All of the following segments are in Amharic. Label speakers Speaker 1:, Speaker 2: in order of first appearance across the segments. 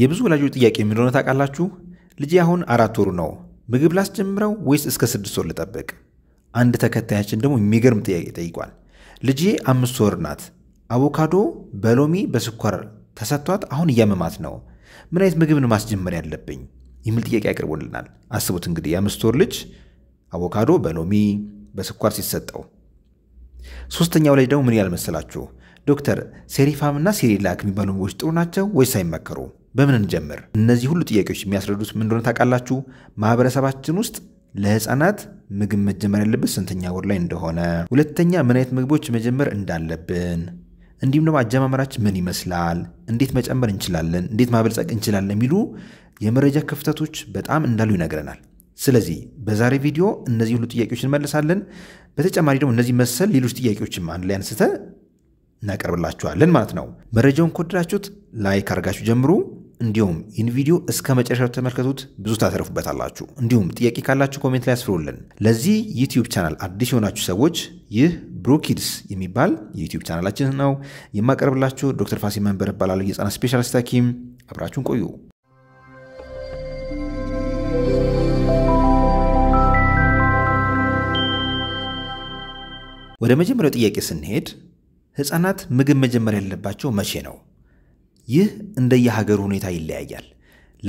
Speaker 1: የብዙ ወላጆች ጥያቄ ምን እንደሆነ ታውቃላችሁ? ልጄ አሁን አራት ወሩ ነው። ምግብ ላስጀምረው ወይስ እስከ ስድስት ወር ልጠብቅ? አንድ ተከታያችን ደግሞ የሚገርም ጥያቄ ጠይቋል። ልጄ አምስት ወር ናት። አቮካዶ በሎሚ በስኳር ተሰጥቷት አሁን እያመማት ነው። ምን አይነት ምግብን ማስጀመር ያለብኝ የሚል ጥያቄ አቅርቦልናል። አስቡት እንግዲህ የአምስት ወር ልጅ አቮካዶ በሎሚ በስኳር ሲሰጠው። ሶስተኛው ላይ ደግሞ ምን ያልመስላችሁ? ዶክተር ዶክተር ሴሪፋምና ሴሪላክ የሚባሉ ምግቦች ጥሩ ናቸው ወይስ አይመከሩ? በምን እንጀምር? እነዚህ ሁሉ ጥያቄዎች የሚያስረዱት ምን እንደሆነ ታውቃላችሁ? ማህበረሰባችን ውስጥ ለህፃናት ምግብ መጀመር ያለበት ስንተኛ ወር ላይ እንደሆነ፣ ሁለተኛ ምን አይነት ምግቦች መጀመር እንዳለብን፣ እንዲሁም ደግሞ አጀማመራችን ምን ይመስላል፣ እንዴት መጨመር እንችላለን፣ እንዴት ማበልጸግ እንችላለን የሚሉ የመረጃ ክፍተቶች በጣም እንዳሉ ይነግረናል። ስለዚህ በዛሬ ቪዲዮ እነዚህ ሁሉ ጥያቄዎች እንመልሳለን። በተጨማሪ ደግሞ እነዚህ መሰል ሌሎች ጥያቄዎችም አንድ ላይ አንስተ እናቀርብላችኋለን ማለት ነው። መረጃውን ከወደዳችሁት ላይክ አድርጋችሁ ጀምሩ። እንዲሁም ይህን ቪዲዮ እስከ መጨረሻ ተመልከቱት፣ ብዙ ታተርፉበታላችሁ። እንዲሁም ጥያቄ ካላችሁ ኮሜንት ላይ ያስፍሩልን። ለዚህ ዩቲዩብ ቻናል አዲስ የሆናችሁ ሰዎች ይህ ብሮኪድስ የሚባል የዩቲዩብ ቻናላችን ነው። የማቀርብላችሁ ዶክተር ፋሲ መንበር እባላለሁ፣ የህፃናት ስፔሻሊስት ሐኪም። አብራችሁን ቆዩ። ወደ መጀመሪያው ጥያቄ ስንሄድ ህፃናት ምግብ መጀመር ያለባቸው መቼ ነው? ይህ እንደየሀገሩ ሁኔታ ይለያያል።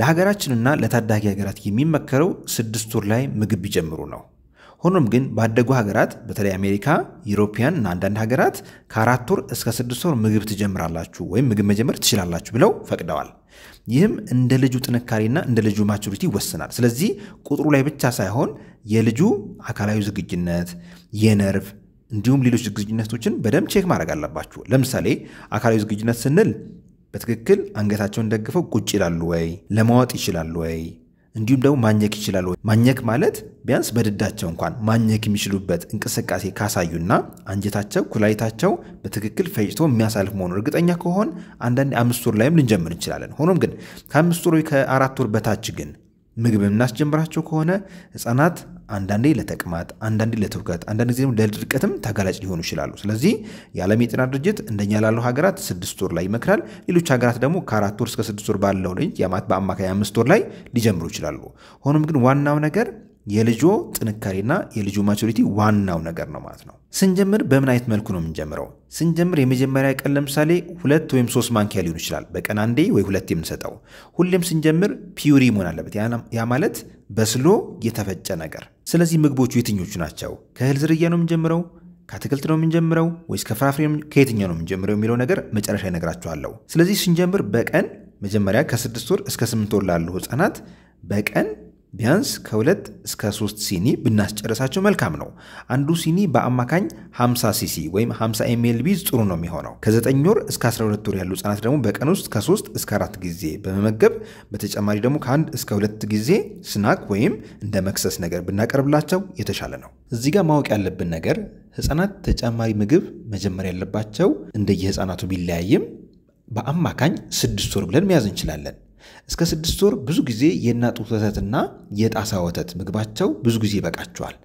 Speaker 1: ለሀገራችንና ለታዳጊ ሀገራት የሚመከረው ስድስት ወር ላይ ምግብ ቢጀምሩ ነው። ሆኖም ግን ባደጉ ሀገራት በተለይ አሜሪካ፣ ዩሮፒያን እና አንዳንድ ሀገራት ከአራት ወር እስከ ስድስት ወር ምግብ ትጀምራላችሁ ወይም ምግብ መጀመር ትችላላችሁ ብለው ፈቅደዋል። ይህም እንደ ልጁ ጥንካሬና እንደ ልጁ ማቹሪቲ ይወስናል። ስለዚህ ቁጥሩ ላይ ብቻ ሳይሆን የልጁ አካላዊ ዝግጅነት፣ የነርቭ እንዲሁም ሌሎች ዝግጅነቶችን በደንብ ቼክ ማድረግ አለባችሁ። ለምሳሌ አካላዊ ዝግጅነት ስንል በትክክል አንገታቸውን ደግፈው ቁጭ ይላሉ ወይ? ለማወጥ ይችላሉ ወይ? እንዲሁም ደግሞ ማኘክ ይችላሉ ወይ? ማኘክ ማለት ቢያንስ በድዳቸው እንኳን ማኘክ የሚችሉበት እንቅስቃሴ ካሳዩና አንጀታቸው፣ ኩላሊታቸው በትክክል ፈጭቶ የሚያሳልፍ መሆኑ እርግጠኛ ከሆን አንዳንድ አምስት ወር ላይም ልንጀምር እንችላለን። ሆኖም ግን ከአምስት ወር ከአራት ወር በታች ግን ምግብ የምናስጀምራቸው ከሆነ ህፃናት አንዳንዴ ለተቅማጥ፣ አንዳንዴ ለትውከት፣ አንዳንድ ጊዜ ለድርቀትም ተጋላጭ ሊሆኑ ይችላሉ። ስለዚህ የዓለም የጤና ድርጅት እንደኛ ላሉ ሀገራት ስድስት ወር ላይ ይመክራል። ሌሎች ሀገራት ደግሞ ከአራት ወር እስከ ስድስት ወር ባለው የማት በአማካይ አምስት ወር ላይ ሊጀምሩ ይችላሉ። ሆኖም ግን ዋናው ነገር የልጆ ጥንካሬና የልጆ ማቹሪቲ ዋናው ነገር ነው ማለት ነው። ስንጀምር በምን አይነት መልኩ ነው የምንጀምረው? ስንጀምር የመጀመሪያ ቀን ለምሳሌ ሁለት ወይም ሶስት ማንኪያ ሊሆን ይችላል፣ በቀን አንዴ ወይ ሁለት የምንሰጠው። ሁሌም ስንጀምር ፒውሪ መሆን አለበት። ያ ማለት በስሎ የተፈጨ ነገር። ስለዚህ ምግቦቹ የትኞቹ ናቸው? ከእህል ዝርያ ነው የምንጀምረው? ከአትክልት ነው የምንጀምረው ወይስ ከፍራፍሬ ከየትኛው ነው የምንጀምረው የሚለው ነገር መጨረሻ ይነግራችኋለሁ። ስለዚህ ስንጀምር በቀን መጀመሪያ ከስድስት ወር እስከ ስምንት ወር ላሉ ህጻናት በቀን ቢያንስ ከሁለት እስከ ሶስት ሲኒ ብናስጨረሳቸው መልካም ነው። አንዱ ሲኒ በአማካኝ 50 ሲሲ ወይም 50 ኤምኤል ቢዝ ጥሩ ነው የሚሆነው። ከ9 ወር እስከ 12 ወር ያሉ ህጻናት ደግሞ በቀን ውስጥ ከ3 እስከ 4 ጊዜ በመመገብ በተጨማሪ ደግሞ ከአንድ እስከ 2 ጊዜ ስናክ ወይም እንደ መክሰስ ነገር ብናቀርብላቸው የተሻለ ነው። እዚህ ጋር ማወቅ ያለብን ነገር ህጻናት ተጨማሪ ምግብ መጀመር ያለባቸው እንደየህፃናቱ ቢለያይም በአማካኝ ስድስት ወር ብለን መያዝ እንችላለን። እስከ ስድስት ወር ብዙ ጊዜ የእናት ጡት ወተትና የጣሳ ወተት ምግባቸው ብዙ ጊዜ ይበቃቸዋል።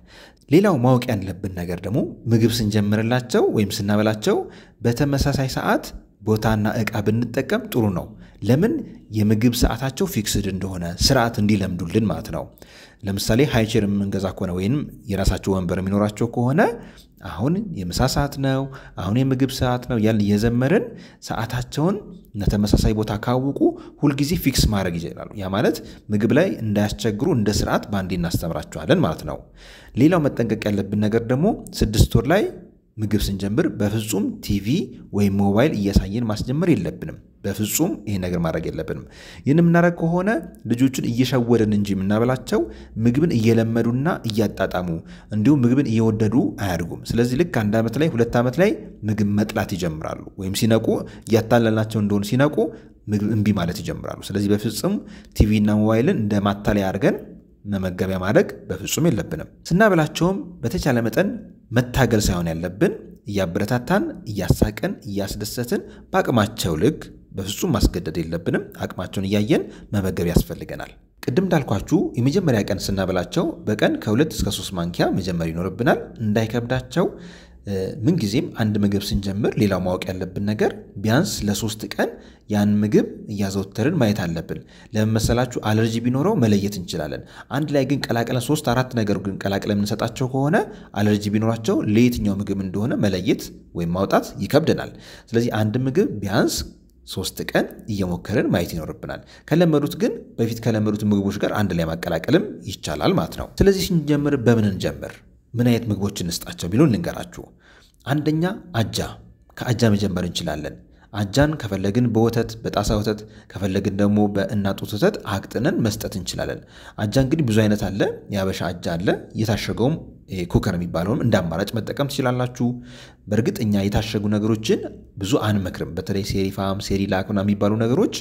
Speaker 1: ሌላው ማወቅ ያለብን ነገር ደግሞ ምግብ ስንጀምርላቸው ወይም ስናበላቸው በተመሳሳይ ሰዓት ቦታና እቃ ብንጠቀም ጥሩ ነው። ለምን የምግብ ሰዓታቸው ፊክስድ እንደሆነ ስርዓት እንዲለምዱልን ማለት ነው። ለምሳሌ ሃይቸር የምንገዛ ከሆነ ወይም የራሳቸው ወንበር የሚኖራቸው ከሆነ አሁን የምሳ ሰዓት ነው፣ አሁን የምግብ ሰዓት ነው ያል እየዘመርን ሰዓታቸውን እና ተመሳሳይ ቦታ ካወቁ ሁልጊዜ ፊክስ ማድረግ ይችላሉ። ያ ማለት ምግብ ላይ እንዳያስቸግሩ እንደ ስርዓት በአንዴ እናስተምራቸዋለን ማለት ነው። ሌላው መጠንቀቅ ያለብን ነገር ደግሞ ስድስት ወር ላይ ምግብ ስንጀምር በፍጹም ቲቪ ወይም ሞባይል እያሳየን ማስጀመር የለብንም። በፍጹም ይሄ ነገር ማድረግ የለብንም። ይህን የምናደርግ ከሆነ ልጆቹን እየሸወደን እንጂ የምናበላቸው ምግብን እየለመዱና እያጣጣሙ እንዲሁም ምግብን እየወደዱ አያድጉም። ስለዚህ ልክ አንድ ዓመት ላይ ሁለት ዓመት ላይ ምግብ መጥላት ይጀምራሉ። ወይም ሲነቁ እያታለልናቸው እንደሆነ ሲነቁ ምግብ እምቢ ማለት ይጀምራሉ። ስለዚህ በፍጹም ቲቪና ሞባይልን እንደ ማታለያ አድርገን መመገቢያ ማድረግ በፍጹም የለብንም። ስናበላቸውም በተቻለ መጠን መታገል ሳይሆን ያለብን እያበረታታን እያሳቀን እያስደሰትን በአቅማቸው ልክ በፍጹም ማስገደድ የለብንም። አቅማቸውን እያየን መመገብ ያስፈልገናል። ቅድም እንዳልኳችሁ የመጀመሪያ ቀን ስናበላቸው በቀን ከሁለት እስከ ሶስት ማንኪያ መጀመር ይኖርብናል። እንዳይከብዳቸው ምንጊዜም አንድ ምግብ ስንጀምር ሌላው ማወቅ ያለብን ነገር ቢያንስ ለሶስት ቀን ያን ምግብ እያዘወተርን ማየት አለብን። ለመመሰላችሁ አለርጂ ቢኖረው መለየት እንችላለን። አንድ ላይ ግን ቀላቅለን ሶስት አራት ነገር ግን ቀላቅለን የምንሰጣቸው ከሆነ አለርጂ ቢኖራቸው ለየትኛው ምግብ እንደሆነ መለየት ወይም ማውጣት ይከብደናል። ስለዚህ አንድ ምግብ ቢያንስ ሶስት ቀን እየሞከርን ማየት ይኖርብናል። ከለመዱት ግን በፊት ከለመዱት ምግቦች ጋር አንድ ላይ ማቀላቀልም ይቻላል ማለት ነው። ስለዚህ ስንጀምር በምን እንጀምር? ምን አይነት ምግቦች እንስጣቸው ቢሉን ልንገራችሁ። አንደኛ አጃ፣ ከአጃ መጀመር እንችላለን። አጃን ከፈለግን በወተት በጣሳ ወተት ከፈለግን ደግሞ በእናት ወተት አቅጥነን መስጠት እንችላለን። አጃ እንግዲህ ብዙ አይነት አለ። የአበሻ አጃ አለ። የታሸገውም ኩከር የሚባለውም እንደ አማራጭ መጠቀም ትችላላችሁ። በእርግጥ እኛ የታሸጉ ነገሮችን ብዙ አንመክርም። በተለይ ሴሪፋም፣ ሴሪላክ ላክ የሚባሉ ነገሮች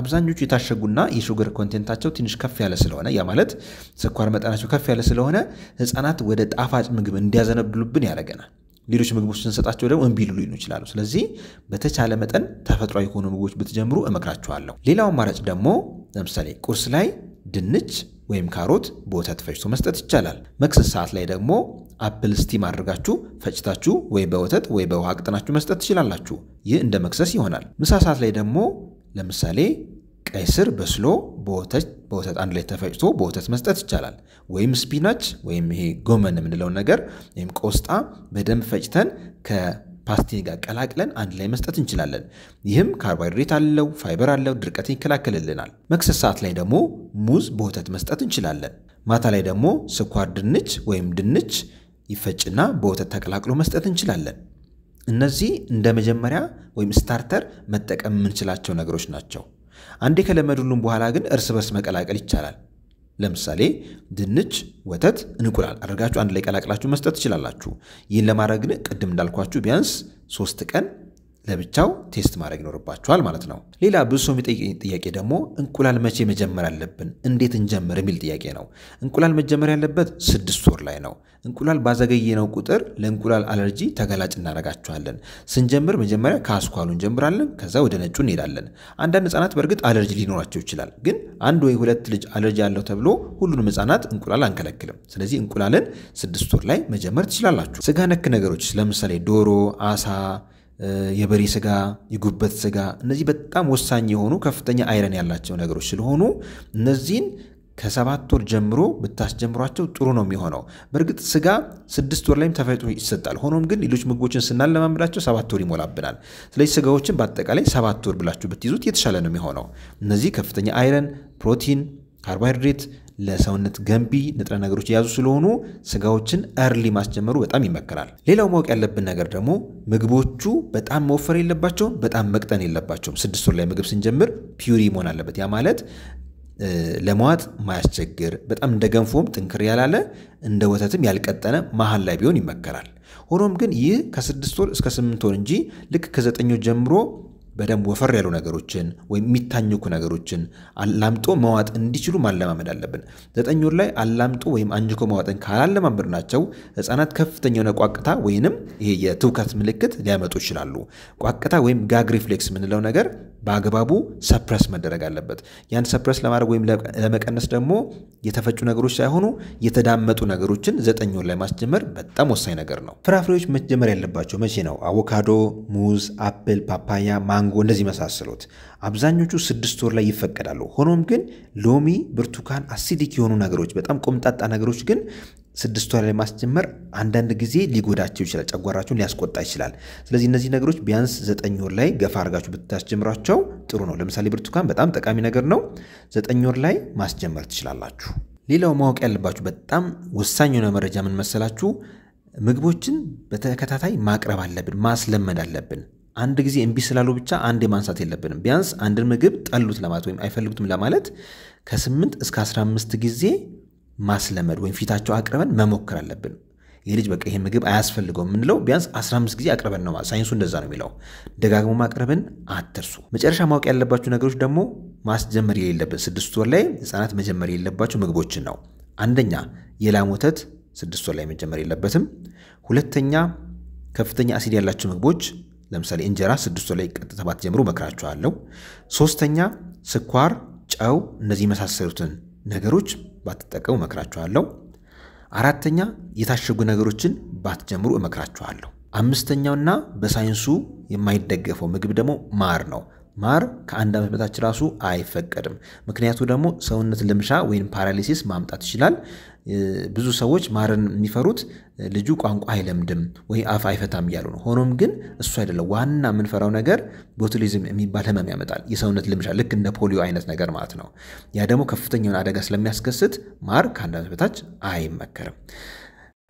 Speaker 1: አብዛኞቹ የታሸጉና የሹገር ኮንቴንታቸው ትንሽ ከፍ ያለ ስለሆነ ያ ማለት ስኳር መጠናቸው ከፍ ያለ ስለሆነ ህፃናት ወደ ጣፋጭ ምግብ እንዲያዘነብሉብን ያደርገናል። ሌሎች ምግቦች ስንሰጣቸው ደግሞ እምቢ ሊሉ ይችላሉ። ስለዚህ በተቻለ መጠን ተፈጥሯዊ ከሆኑ ምግቦች ብትጀምሩ እመክራችኋለሁ። ሌላው አማራጭ ደግሞ ለምሳሌ ቁርስ ላይ ድንች ወይም ካሮት በወተት ፈጭቶ መስጠት ይቻላል። መክሰስ ሰዓት ላይ ደግሞ አፕል ስቲም አድርጋችሁ ፈጭታችሁ ወይ በወተት ወይ በውሃ ቅጥናችሁ መስጠት ትችላላችሁ። ይህ እንደ መክሰስ ይሆናል። ምሳ ሰዓት ላይ ደግሞ ለምሳሌ ቀይ ስር በስሎ በወተት አንድ ላይ ተፈጭቶ በወተት መስጠት ይቻላል። ወይም ስፒናች ወይም ይሄ ጎመን የምንለውን ነገር ወይም ቆስጣ በደንብ ፈጭተን ከፓስቲኒ ጋር ቀላቅለን አንድ ላይ መስጠት እንችላለን። ይህም ካርቦሃይድሬት አለው፣ ፋይበር አለው፣ ድርቀትን ይከላከልልናል። መክሰስ ሰዓት ላይ ደግሞ ሙዝ በወተት መስጠት እንችላለን። ማታ ላይ ደግሞ ስኳር ድንች ወይም ድንች ይፈጭና በወተት ተቀላቅሎ መስጠት እንችላለን። እነዚህ እንደ መጀመሪያ ወይም ስታርተር መጠቀም የምንችላቸው ነገሮች ናቸው። አንዴ ከለመዱልን በኋላ ግን እርስ በርስ መቀላቀል ይቻላል። ለምሳሌ ድንች፣ ወተት፣ እንቁላል አድርጋችሁ አንድ ላይ ቀላቅላችሁ መስጠት ትችላላችሁ። ይህን ለማድረግ ግን ቅድም እንዳልኳችሁ ቢያንስ ሶስት ቀን ለብቻው ቴስት ማድረግ ይኖርባቸዋል ማለት ነው። ሌላ ብዙ ሰው የሚጠይቀኝ ጥያቄ ደግሞ እንቁላል መቼ መጀመር አለብን፣ እንዴት እንጀምር የሚል ጥያቄ ነው። እንቁላል መጀመር ያለበት ስድስት ወር ላይ ነው። እንቁላል ባዘገየነው ቁጥር ለእንቁላል አለርጂ ተገላጭ እናደርጋቸዋለን። ስንጀምር መጀመሪያ ከአስኳሉ እንጀምራለን፣ ከዛ ወደ ነጩ እንሄዳለን። አንዳንድ ህጻናት በእርግጥ አለርጂ ሊኖራቸው ይችላል። ግን አንድ ወይ ሁለት ልጅ አለርጂ አለው ተብሎ ሁሉንም ህጻናት እንቁላል አንከለክልም። ስለዚህ እንቁላልን ስድስት ወር ላይ መጀመር ትችላላችሁ። ስጋ ነክ ነገሮች ለምሳሌ ዶሮ፣ አሳ የበሬ ስጋ፣ የጉበት ስጋ እነዚህ በጣም ወሳኝ የሆኑ ከፍተኛ አይረን ያላቸው ነገሮች ስለሆኑ እነዚህን ከሰባት ወር ጀምሮ ብታስጀምሯቸው ጥሩ ነው የሚሆነው። በእርግጥ ስጋ ስድስት ወር ላይም ተፈጭቶ ይሰጣል። ሆኖም ግን ሌሎች ምግቦችን ስናለማምዳቸው ሰባት ወር ይሞላብናል። ስለዚህ ስጋዎችን በአጠቃላይ ሰባት ወር ብላችሁ ብትይዙት የተሻለ ነው የሚሆነው። እነዚህ ከፍተኛ አይረን፣ ፕሮቲን፣ ካርቦሃይድሬት ለሰውነት ገንቢ ንጥረ ነገሮች የያዙ ስለሆኑ ስጋዎችን እርሊ ማስጀመሩ በጣም ይመከራል። ሌላው ማወቅ ያለብን ነገር ደግሞ ምግቦቹ በጣም መወፈር የለባቸውም፣ በጣም መቅጠን የለባቸውም። ስድስት ወር ላይ ምግብ ስንጀምር ፒውሪ መሆን አለበት። ያ ማለት ለመዋጥ ማያስቸግር በጣም እንደ ገንፎም ጥንክር ያላለ እንደ ወተትም ያልቀጠነ መሀል ላይ ቢሆን ይመከራል። ሆኖም ግን ይህ ከስድስት ወር እስከ ስምንት ወር እንጂ ልክ ከዘጠኞ ጀምሮ በደንብ ወፈር ያሉ ነገሮችን ወይም የሚታኝኩ ነገሮችን አላምጦ መዋጥ እንዲችሉ ማለማመድ አለብን። ዘጠኝ ወር ላይ አላምጦ ወይም አንጅኮ መዋጥን ካላለማመድ ናቸው ህፃናት ከፍተኛ የሆነ ቋቅታ ወይንም ይሄ የትውከት ምልክት ሊያመጡ ይችላሉ። ቋቅታ ወይም ጋግ ሪፍሌክስ የምንለው ነገር በአግባቡ ሰፕረስ መደረግ አለበት። ያን ሰፕረስ ለማድረግ ወይም ለመቀነስ ደግሞ የተፈጩ ነገሮች ሳይሆኑ የተዳመጡ ነገሮችን ዘጠኝ ወር ላይ ማስጀመር በጣም ወሳኝ ነገር ነው። ፍራፍሬዎች መጀመር ያለባቸው መቼ ነው? አቮካዶ፣ ሙዝ፣ አፕል፣ ፓፓያ፣ ማንጎ፣ እንደዚህ መሳሰሉት አብዛኞቹ ስድስት ወር ላይ ይፈቀዳሉ። ሆኖም ግን ሎሚ፣ ብርቱካን አሲዲክ የሆኑ ነገሮች፣ በጣም ቆምጣጣ ነገሮች ግን ስድስት ወር ላይ ማስጀመር አንዳንድ ጊዜ ሊጎዳቸው ይችላል፣ ጨጓራቸውን ሊያስቆጣ ይችላል። ስለዚህ እነዚህ ነገሮች ቢያንስ ዘጠኝ ወር ላይ ገፋ አድርጋችሁ ብታስጀምሯቸው ጥሩ ነው። ለምሳሌ ብርቱካን በጣም ጠቃሚ ነገር ነው። ዘጠኝ ወር ላይ ማስጀመር ትችላላችሁ። ሌላው ማወቅ ያለባችሁ በጣም ወሳኝ የሆነ መረጃ ምን መሰላችሁ? ምግቦችን በተከታታይ ማቅረብ አለብን፣ ማስለመድ አለብን። አንድ ጊዜ እምቢ ስላሉ ብቻ አንድ ማንሳት የለብንም። ቢያንስ አንድን ምግብ ጠሉት ለማለት ወይም አይፈልጉትም ለማለት ከ8 እስከ 15 ጊዜ ማስለመድ ወይም ፊታቸው አቅርበን መሞከር አለብን። ይህ ልጅ በቃ ይሄ ምግብ አያስፈልገው የምንለው ቢያንስ 15 ጊዜ አቅርበን ነው። ሳይንሱ እንደዛ ነው የሚለው። ደጋግሞ ማቅረብን አትርሱ። መጨረሻ ማወቅ ያለባችሁ ነገሮች ደግሞ ማስጀመር የሌለብን ስድስት ወር ላይ ህጻናት መጀመር የሌለባቸው ምግቦችን ነው። አንደኛ የላም ወተት ስድስት ወር ላይ መጀመር የለበትም። ሁለተኛ ከፍተኛ አሲድ ያላቸው ምግቦች ለምሳሌ እንጀራ ስድስት ላይ ቀጥተባት ጀምሮ መክራችኋለሁ። ሶስተኛ ስኳር፣ ጨው እነዚህ የመሳሰሉትን ነገሮች ባትጠቀሙ እመክራችኋለሁ። አራተኛ የታሸጉ ነገሮችን ባትጀምሩ እመክራችኋለሁ። አምስተኛውና በሳይንሱ የማይደገፈው ምግብ ደግሞ ማር ነው። ማር ከአንድ ዓመት በታች ራሱ አይፈቀድም። ምክንያቱ ደግሞ ሰውነት ልምሻ ወይም ፓራሊሲስ ማምጣት ይችላል። ብዙ ሰዎች ማርን የሚፈሩት ልጁ ቋንቋ አይለምድም ወይ አፍ አይፈታም እያሉ ነው። ሆኖም ግን እሱ አይደለም ዋና የምንፈራው ነገር ቦቱሊዝም የሚባል ህመም ያመጣል። የሰውነት ልምሻ፣ ልክ እንደ ፖሊዮ አይነት ነገር ማለት ነው። ያ ደግሞ ከፍተኛውን አደጋ ስለሚያስከስት ማር ከአንድ ዓመት በታች አይመከርም።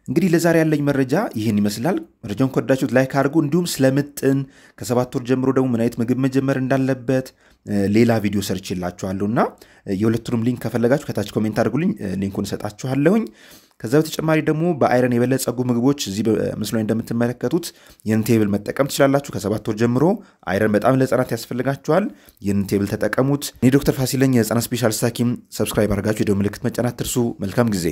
Speaker 1: እንግዲህ ለዛሬ ያለኝ መረጃ ይህን ይመስላል። መረጃውን ከወዳችሁት ላይክ አድርጉ። እንዲሁም ስለምጥን ከሰባት ወር ጀምሮ ደግሞ ምን አይነት ምግብ መጀመር እንዳለበት ሌላ ቪዲዮ ሰርች ይላችኋለሁ እና የሁለቱንም ሊንክ ከፈለጋችሁ ከታች ኮሜንት አድርጉልኝ፣ ሊንኩን እሰጣችኋለሁኝ። ከዛ በተጨማሪ ደግሞ በአይረን የበለጸጉ ምግቦች እዚህ በምስሉ ላይ እንደምትመለከቱት ይህን ቴብል መጠቀም ትችላላችሁ። ከሰባት ወር ጀምሮ አይረን በጣም ለህፃናት ይህን ቴብል ተጠቀሙት። እኔ ዶክተር ፋሲለኝ የህፃናት ስፔሻሊስት ሐኪም። ሰብስክራይብ አድርጋችሁ የደወል ምልክት መጫን አትርሱ። መልካም ጊዜ